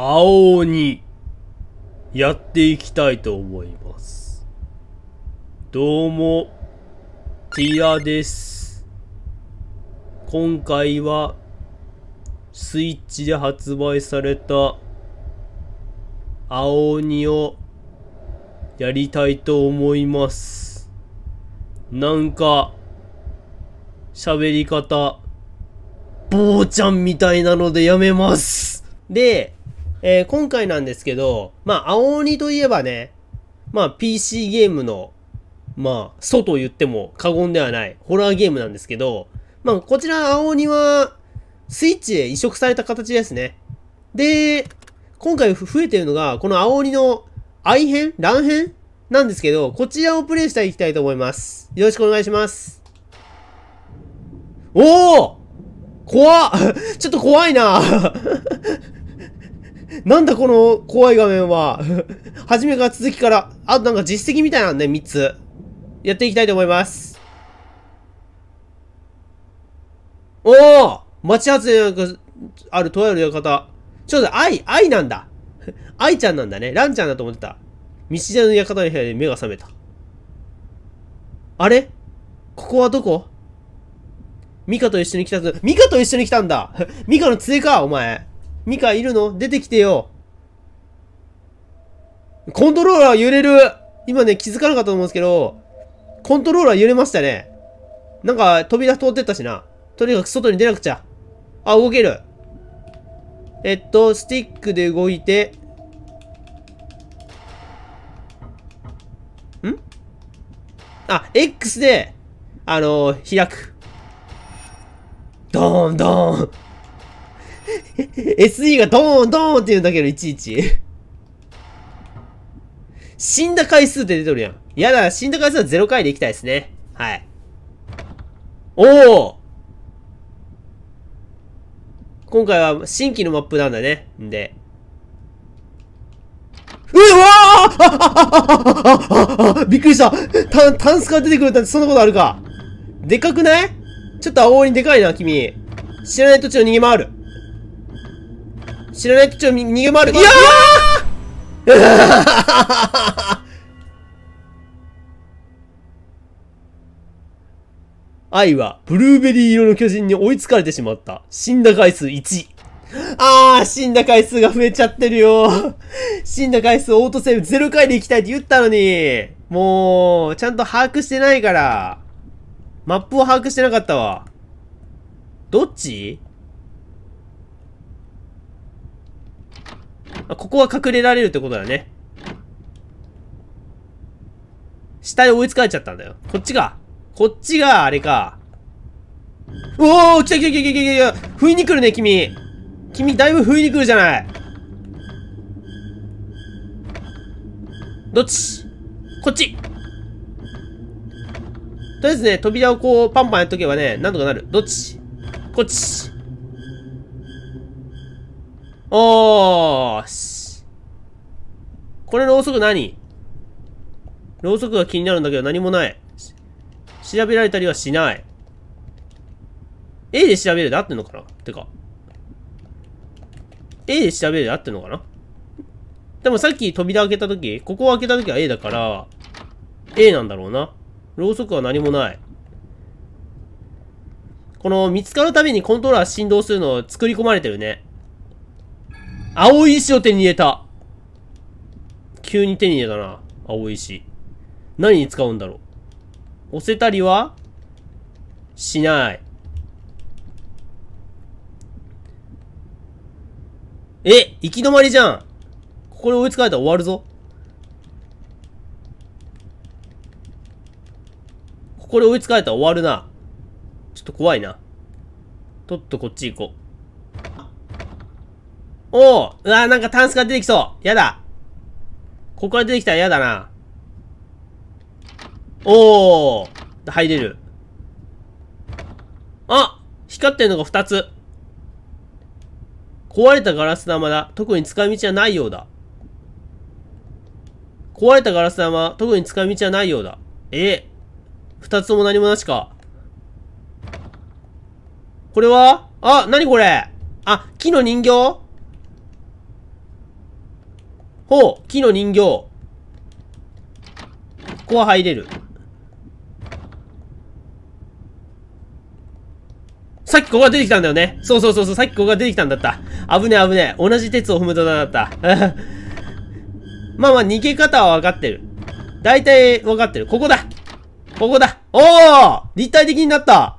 青鬼、やっていきたいと思います。どうも、ティアです。今回は、スイッチで発売された、青鬼を、やりたいと思います。なんか、喋り方、坊ちゃんみたいなのでやめます。で、えー、今回なんですけど、まあ、青鬼といえばね、まあ、PC ゲームの、まあ、祖と言っても過言ではないホラーゲームなんですけど、まあ、こちら青鬼は、スイッチへ移植された形ですね。で、今回増えてるのが、この青鬼の愛編乱編なんですけど、こちらをプレイしていきたいと思います。よろしくお願いします。おお怖っ ちょっと怖いななんだこの怖い画面は。初めから続きから、あ、となんか実績みたいなんで、ね、3つ。やっていきたいと思います。おお町発電があるとある館。ちょっと愛、愛なんだ。愛ちゃんなんだね。ランちゃんだと思ってた。道田の館の部屋で目が覚めた。あれここはどこミカと一緒に来たぞ。ミカと一緒に来たんだ ミカの杖か、お前。ミカいるの出てきてよ。コントローラー揺れる今ね、気づかなかったと思うんですけど、コントローラー揺れましたね。なんか、扉通ってったしな。とにかく外に出なくちゃ。あ、動ける。えっと、スティックで動いて、んあ、X で、あのー、開く。ドーン、ドーン。SE がドーンドーンって言うんだけど、いちいち。死んだ回数って出てるやん。いやだ、死んだ回数は0回でいきたいですね。はい。おお今回は新規のマップなんだね。んで。うわあびっくりしたタタンスから出てくるなんてそんなことあるかでかくないちょっと青鬼でかいな、君。知らない土地を逃げ回る。知らない口を逃げ回る。いやー 愛は、ブルーベリー色の巨人に追いつかれてしまった。死んだ回数1。あー、死んだ回数が増えちゃってるよ。死んだ回数オートセーブ0回で行きたいって言ったのに。もう、ちゃんと把握してないから。マップを把握してなかったわ。どっちここは隠れられるってことだよね。下で追いつかれちゃったんだよ。こっちが。こっちが、あれか。うおお来た来た来た来た来た来た吹いに来るね、君君、だいぶ不いに来るじゃないどっちこっちとりあえずね、扉をこう、パンパンやっとけばね、なんとかなる。どっちこっちおーし。これろうそく何ろうそくが気になるんだけど何もない。調べられたりはしない。A で調べるで合ってんのかなてか。A で調べるで合ってんのかなでもさっき扉開けたとき、ここを開けたときは A だから、A なんだろうな。ろうそくは何もない。この見つかるたびにコントローラー振動するの作り込まれてるね。青い石を手に入れた急に手に入れたな。青い石。何に使うんだろう。押せたりはしない。え、行き止まりじゃん。ここで追いつかれたら終わるぞ。ここで追いつかれたら終わるな。ちょっと怖いな。とっとこっち行こう。おううわ、なんかタンスが出てきそう。やだ。ここから出てきたらやだな。おお入れる。あ光ってるのが二つ。壊れたガラス玉だ。特に使い道はないようだ。壊れたガラス玉、特に使い道はないようだ。えー、二つとも何もなしか。これはあ、なにこれあ、木の人形ほう木の人形ここは入れる。さっきここが出てきたんだよね。そうそうそうそう、さっきここが出てきたんだった。危ね危ね。同じ鉄を踏むとだった。まあまあ、逃げ方は分かってる。大体分かってる。ここだここだおー立体的になった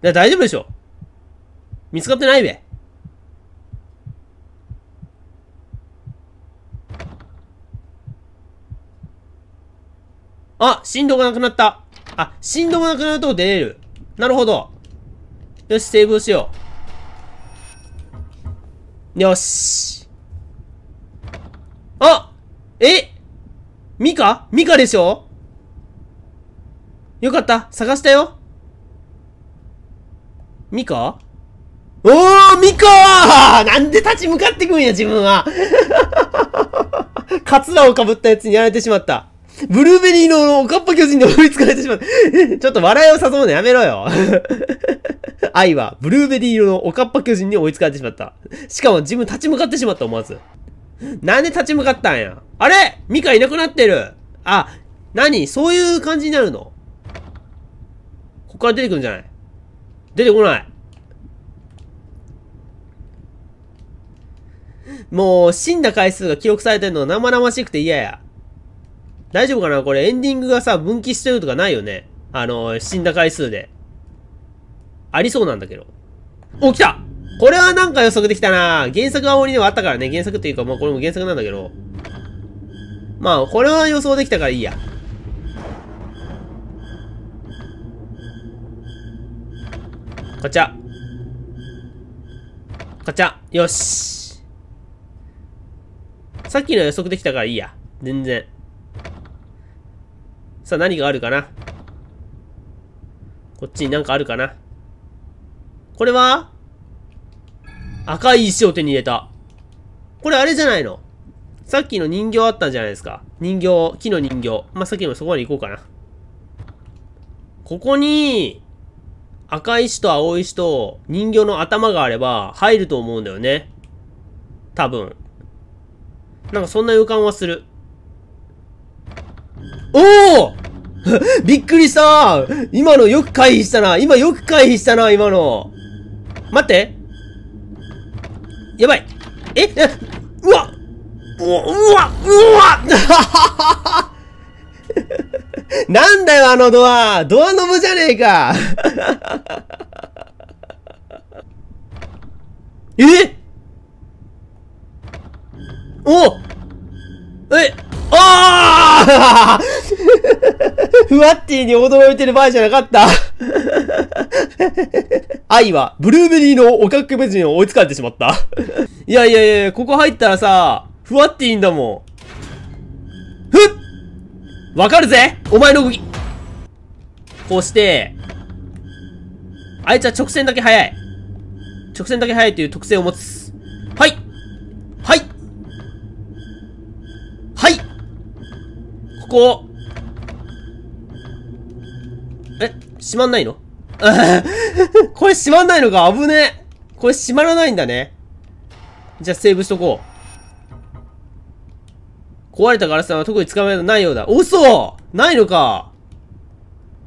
大丈夫でしょ見つかってないべ。あ、振動がなくなった。あ、振動がなくなると出れる。なるほど。よし、セーブしよう。よし。あえミカミカでしょよかった。探したよ。ミカおーミカなんで立ち向かってくんや、自分は。カツラをかぶったやつにやられてしまった。ブルーベリーのおかっぱ巨人で追いつかれてしまう。ちょっと笑いを誘うのやめろよ。愛は、ブルーベリー色のおかっぱ巨人に追いつかれてしまった。しかも自分立ち向かってしまった思わず。なんで立ち向かったんや。あれミカいなくなってる。あ、何そういう感じになるのこっから出てくるんじゃない出てこない。もう、死んだ回数が記録されてるのは生々しくて嫌や。大丈夫かなこれエンディングがさ、分岐しちゃうとかないよねあの、死んだ回数で。ありそうなんだけど。お、来たこれはなんか予測できたな原作はりではあったからね。原作っていうか、まあこれも原作なんだけど。まあ、これは予想できたからいいや。こちゃ。ガチャよしさっきの予測できたからいいや。全然。さあ、何があるかなこっちになんかあるかなこれは赤い石を手に入れた。これあれじゃないのさっきの人形あったんじゃないですか人形、木の人形。まあ、さっきもそこまで行こうかな。ここに、赤石と青石と人形の頭があれば入ると思うんだよね。多分。なんかそんな予感はする。おお びっくりした今のよく回避したな今よく回避したな今の待ってやばいえうわうわうわうわ なんだよあのドアドアノブじゃねえか えおえああふわっティに驚いてる場合じゃなかった 愛は、ブルーベリーのおかくべじんを追いつかれてしまったいやいやいや、ここ入ったらさ、ふわっていいんだもん。ふっわかるぜお前の動きこうして、あいつは直線だけ速い。直線だけ速いという特性を持つ。こえ、閉まんないの これ閉まんないのか危ねえ。これ閉まらないんだね。じゃあセーブしとこう。壊れたガラスは特に捕まえないようだ。嘘ないのか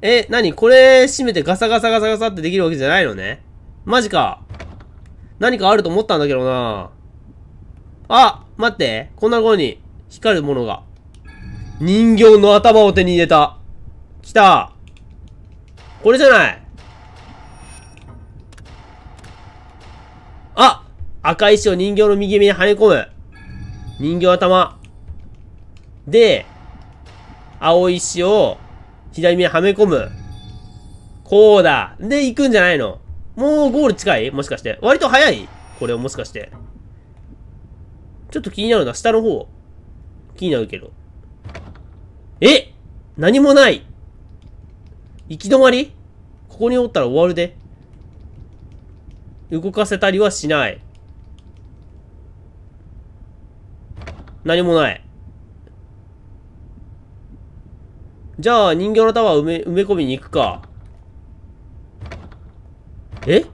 え、なにこれ閉めてガサガサガサガサってできるわけじゃないのねマジか。何かあると思ったんだけどなあ、待って。こんなところに光るものが。人形の頭を手に入れた。来た。これじゃないあ赤石を人形の右目に跳ね込む。人形頭。で、青石を左目にはめ込む。こうだ。で、行くんじゃないの。もうゴール近いもしかして。割と早いこれをもしかして。ちょっと気になるな。下の方。気になるけど。え何もない行き止まりここにおったら終わるで。動かせたりはしない。何もない。じゃあ、人形のタワー埋め、埋め込みに行くか。え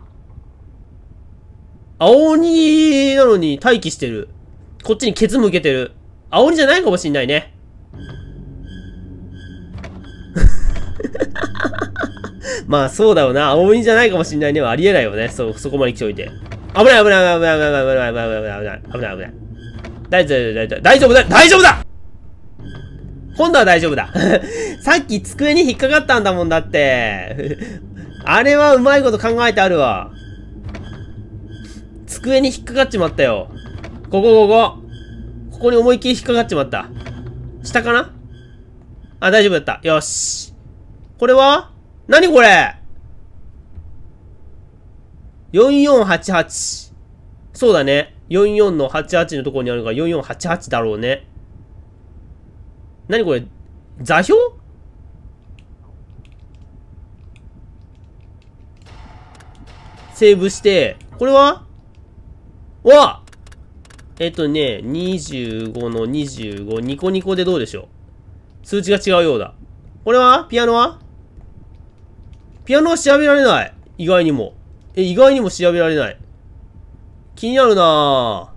青鬼なのに待機してる。こっちにケツ向けてる。青鬼じゃないかもしんないね。まあそうだよな。青鬼じゃないかもしんないね。ありえないよね。そ、そこまで来ておいて。危ない危ない危ない危ない危ない危ない危ない危ない危ない危ない大丈夫大丈夫だ大丈夫だ今度は大丈夫だ さっき机に引っかかったんだもんだって あれはうまいこと考えてあるわ。机に引っかかっちまったよ。ここここ。ここに思いっきり引っかかっちまった。下かなあ、大丈夫だった。よし。これは何これ ?4488。そうだね。44の88のところにあるから4488だろうね。何これ座標セーブして、これはわえっとね、25の25、ニコニコでどうでしょう数値が違うようだ。これはピアノはピアノは調べられない。意外にも。え、意外にも調べられない。気になるなぁ。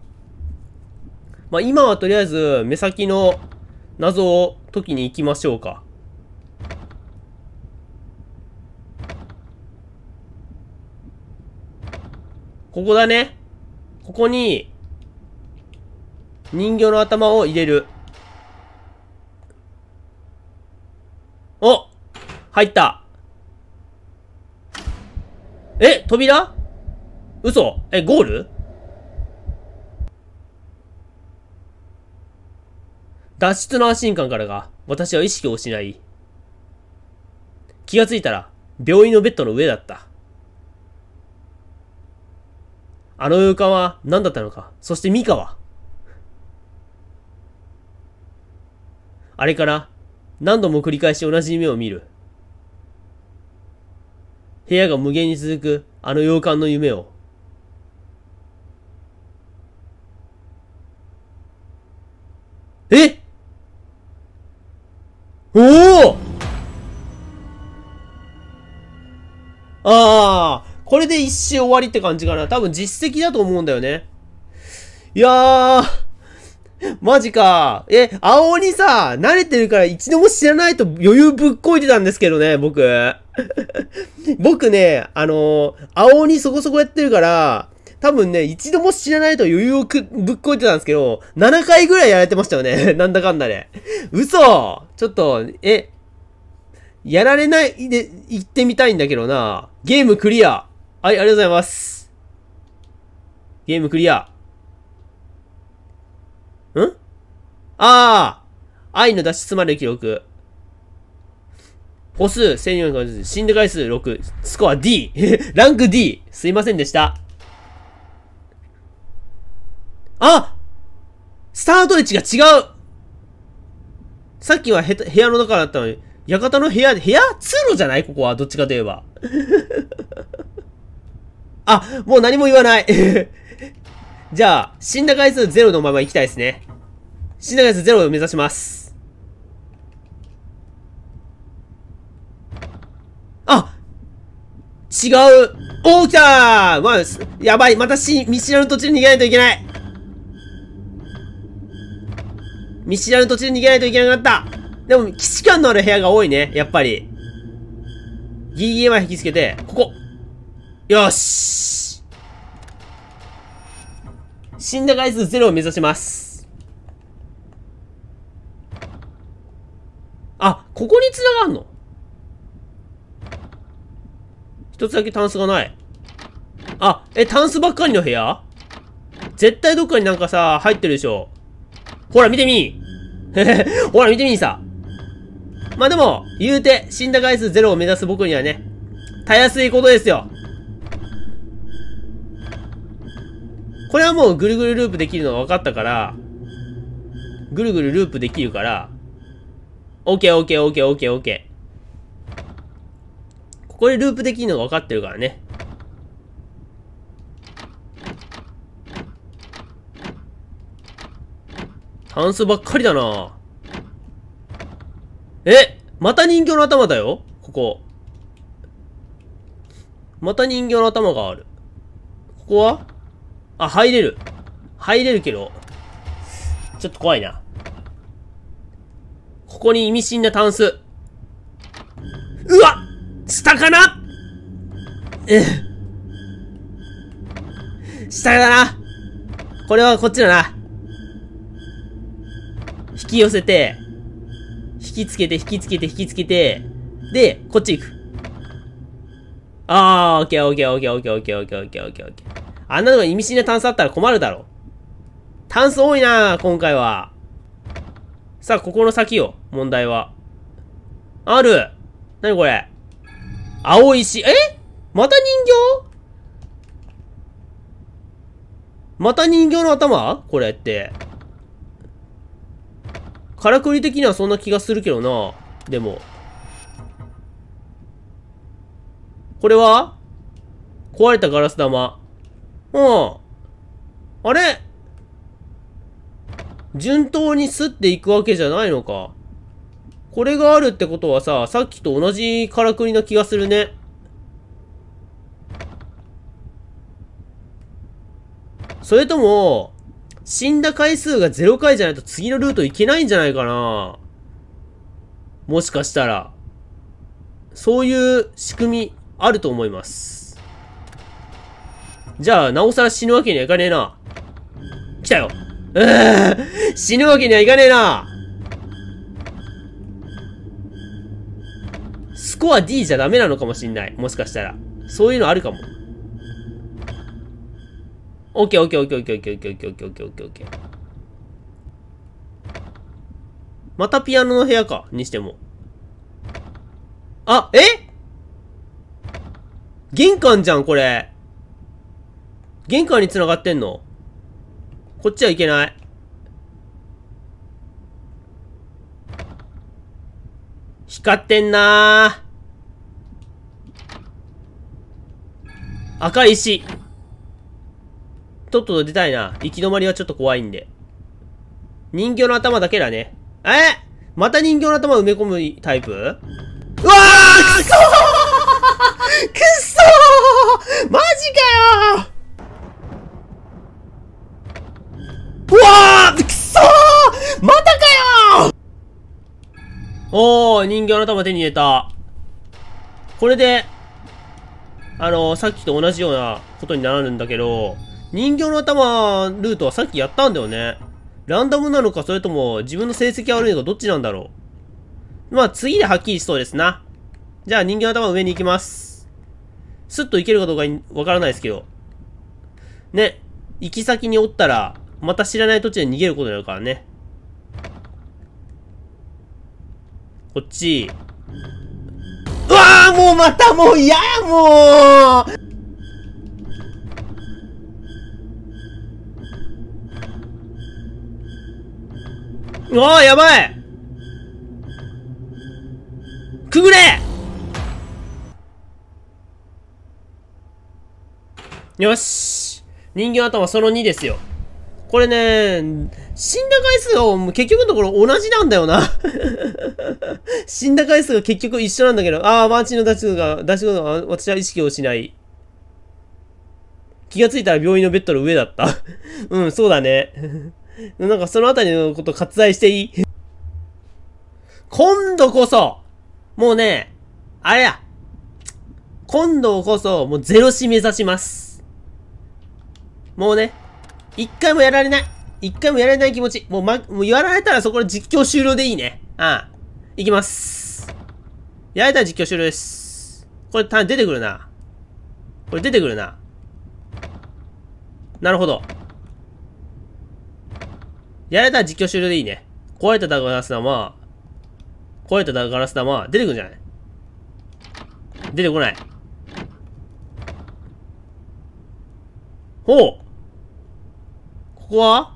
まあ、今はとりあえず、目先の謎を解きに行きましょうか。ここだね。ここに、人形の頭を入れる。お入ったえ扉嘘え、ゴール脱出の安心感からが、私は意識を失い、気がついたら、病院のベッドの上だった。あの予感は何だったのか、そしてミカは。あれから、何度も繰り返し同じ夢を見る。部屋が無限に続くあの洋館の夢を。えおおああ、これで一周終わりって感じかな。多分実績だと思うんだよね。いやー、マジか。え、青にさ、慣れてるから一度も知らないと余裕ぶっこいてたんですけどね、僕。僕ね、あのー、青にそこそこやってるから、多分ね、一度も知らないと余裕をくぶっこいてたんですけど、7回ぐらいやられてましたよね。なんだかんだで。嘘ちょっと、え、やられないで、行ってみたいんだけどな。ゲームクリア。はい、ありがとうございます。ゲームクリア。んああ愛の脱出まで記録。歩数1450、死んだ回数6、スコア D! ランク D! すいませんでした。あスタート位置が違うさっきはへ部屋の中だったのに、館の部屋、部屋通路じゃないここは。どっちかといえば。あ、もう何も言わない。じゃあ、死んだ回数0のまま行きたいですね。死んだ回数0を目指します。違うおー来たーまあ、やばいまたし、見知らぬ土地に逃げないといけない見知らぬ土地に逃げないといけなくなったでも、基地感のある部屋が多いね、やっぱり。ギリギリまで引きつけて、ここよし死んだ回数ゼロを目指します。あ、ここに繋がるの一つだけタンスがない。あ、え、タンスばっかりの部屋絶対どっかになんかさ、入ってるでしょ。ほら、見てみ ほら、見てみさ。まあでも、言うて、死んだ回数ゼロを目指す僕にはね、たやすいことですよ。これはもうぐるぐるループできるのが分かったから、ぐるぐるループできるから、オッケーオッケーオッケーオッケーオッケー。これループできるのが分かってるからね。タンスばっかりだなえまた人形の頭だよここ。また人形の頭がある。ここはあ、入れる。入れるけど。ちょっと怖いな。ここに意味深なタンス。うわっ下かなうん。下だな。これはこっちだな。引き寄せて、引きつけて、引きつけて、引きつけて、で、こっち行く。あー、オッケーオッケーオッケーオッケーオッケーオッケーオッケーオッケーオッケー。あんなとこに意味深な炭素あったら困るだろ。炭素多いな今回は。さあ、ここの先よ、問題は。ある何これ青石。えまた人形また人形の頭これって。からくり的にはそんな気がするけどな。でも。これは壊れたガラス玉。うん。あれ順当にすっていくわけじゃないのか。これがあるってことはさ、さっきと同じからくりな気がするね。それとも、死んだ回数が0回じゃないと次のルート行けないんじゃないかなもしかしたら。そういう仕組みあると思います。じゃあ、なおさら死ぬわけにはいかねえな。来たよ。う死ぬわけにはいかねえな。スコア D じゃダメなのかもしんない。もしかしたら。そういうのあるかも。OK, OK, OK, OK, オッケーオッケーオッケーオッケーオッケーオッケーオッケーオッケー。またピアノの部屋か。にしても。あ、え玄関じゃん、これ。玄関に繋がってんのこっちはいけない。光ってんな赤い石。とっとと出たいな。行き止まりはちょっと怖いんで。人形の頭だけだね。えまた人形の頭埋め込むタイプうわーくそーくそーマジかようわーおー、人形の玉手に入れた。これで、あのー、さっきと同じようなことになるんだけど、人形の頭ルートはさっきやったんだよね。ランダムなのか、それとも自分の成績悪いのか、どっちなんだろう。まあ、次ではっきりしそうですな。じゃあ、人形の頭上に行きます。スッと行けるかどうかわからないですけど。ね、行き先におったら、また知らない土地で逃げることになるからね。こっち。うわあもうまたもう嫌やもうああやばいくぐれよし人形頭その2ですよ。これね、死んだ回数が結局のところ同じなんだよな 死んだ回数が結局一緒なんだけど、ああ、マーチンの出し物が、出し物が私は意識をしない。気がついたら病院のベッドの上だった うん、そうだね なんかそのあたりのこと割愛していい今度こそ、もうね、あれや。今度こそ、もうゼロ死目指します。もうね。一回もやられない。一回もやられない気持ち。もうま、もうやられたらそこで実況終了でいいね。ああ。いきます。やられたら実況終了です。これ、た出てくるな。これ出てくるな。なるほど。やられたら実況終了でいいね。壊れたダガラス玉。壊れたダガラス玉。出てくるんじゃない出てこない。ほうこは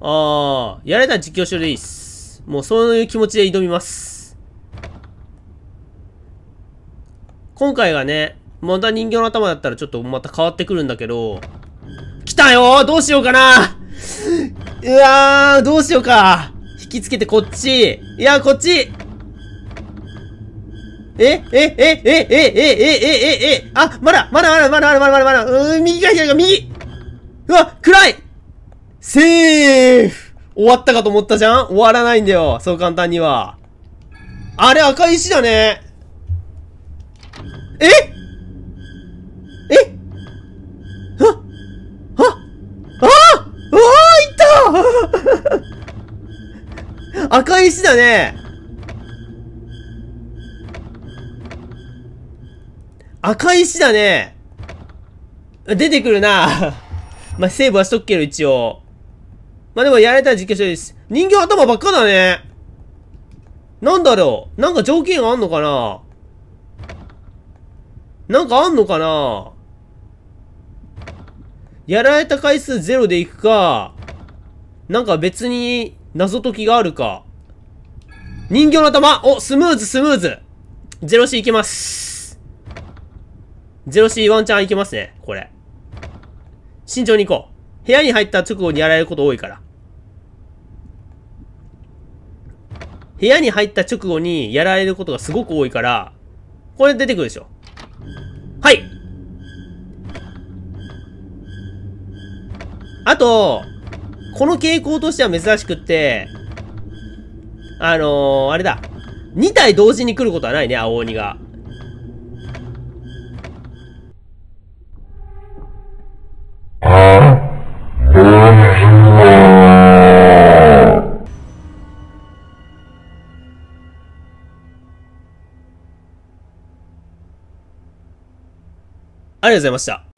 ああ、やれたら実況しろでいいっす。もうそういう気持ちで挑みます。今回がね、また人形の頭だったらちょっとまた変わってくるんだけど、来たよどうしようかなうわー、どうしようか。引きつけてこっち。いや、こっち。えええええええええええあ、まだまだまだまだまだまだまだまだうー、右か左か右うわ暗いセーフ終わったかと思ったじゃん終わらないんだよ。そう簡単には。あれ赤い石だね。ええははあああいた 赤い石だね。赤い石だね。出てくるな。まあ、セーブはしとくけど、一応。まあ、でもやられたら実況しです。人形頭ばっかだね。なんだろう。なんか条件あんのかななんかあんのかなやられた回数ゼロでいくか、なんか別に謎解きがあるか。人形の頭お、スムーズスムーズゼロ C いけます。ゼロ C ワンチャンいけますね、これ。慎重に行こう。部屋に入った直後にやられること多いから。部屋に入った直後にやられることがすごく多いから、これ出てくるでしょ。はいあと、この傾向としては珍しくって、あのー、あれだ。2体同時に来ることはないね、青鬼が。ありがとうございました。